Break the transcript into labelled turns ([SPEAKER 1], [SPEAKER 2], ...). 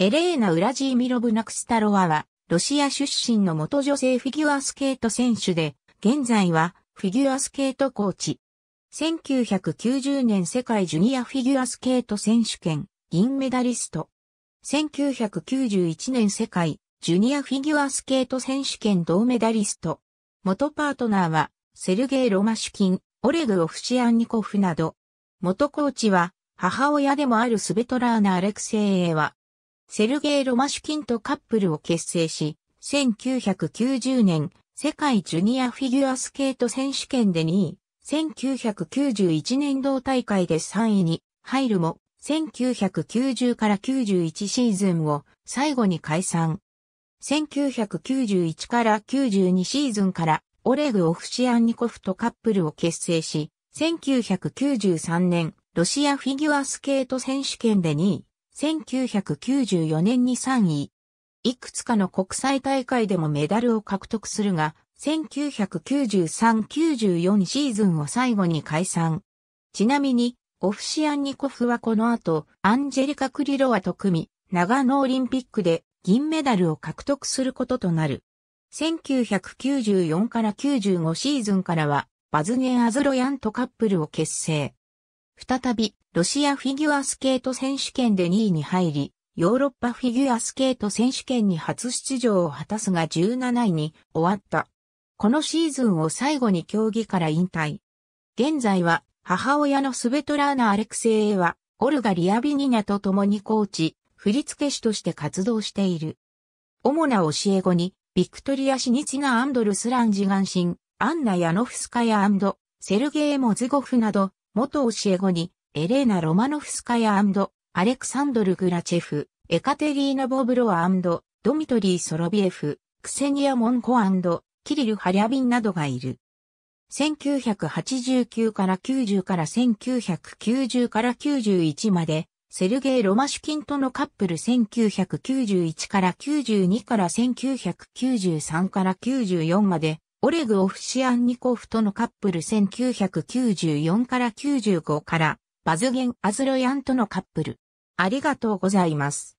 [SPEAKER 1] エレーナ・ウラジーミロブナクスタロワは、ロシア出身の元女性フィギュアスケート選手で、現在はフィギュアスケートコーチ。1990年世界ジュニアフィギュアスケート選手権、銀メダリスト。1991年世界ジュニアフィギュアスケート選手権銅メダリスト。元パートナーは、セルゲイ・ロマシュキン、オレグ・オフシアンニコフなど。元コーチは、母親でもあるスベトラーナ・アレクセイエは、セルゲイ・ロマシュキンとカップルを結成し、1990年、世界ジュニアフィギュアスケート選手権で2位、1991年同大会で3位に入るも、1990から91シーズンを最後に解散。1991から92シーズンからオレグ・オフシアンニコフとカップルを結成し、1993年ロシアフィギュアスケート選手権で2位、1994年に3位。いくつかの国際大会でもメダルを獲得するが、1993-94シーズンを最後に解散。ちなみに、オフシアンニコフはこの後、アンジェリカ・クリロワと組み、長野オリンピックで銀メダルを獲得することとなる。1994から95シーズンからは、バズネ・アズロヤンとカップルを結成。再び、ロシアフィギュアスケート選手権で2位に入り、ヨーロッパフィギュアスケート選手権に初出場を果たすが17位に終わった。このシーズンを最後に競技から引退。現在は母親のスベトラーナ・アレクセイはオルガ・リアビニナと共にコーチ、振付師として活動している。主な教え子に、ビクトリア・シニチナ・アンドルスランジ・ガンシン、アンナ・ヤノフスカヤセルゲイ・モズゴフなど、元教え子に、エレーナ・ロマノフスカヤアレクサンドル・グラチェフ、エカテリーナ・ボブロワドミトリー・ソロビエフ、クセニア・モンコキリル・ハリャビンなどがいる。1989から90から1990から91まで、セルゲイ・ロマシュキンとのカップル1991から92から1993から94まで、オレグ・オフシアンニコフとのカップル1994から95から、バズゲン・アズロヤンとのカップル。ありがとうございます。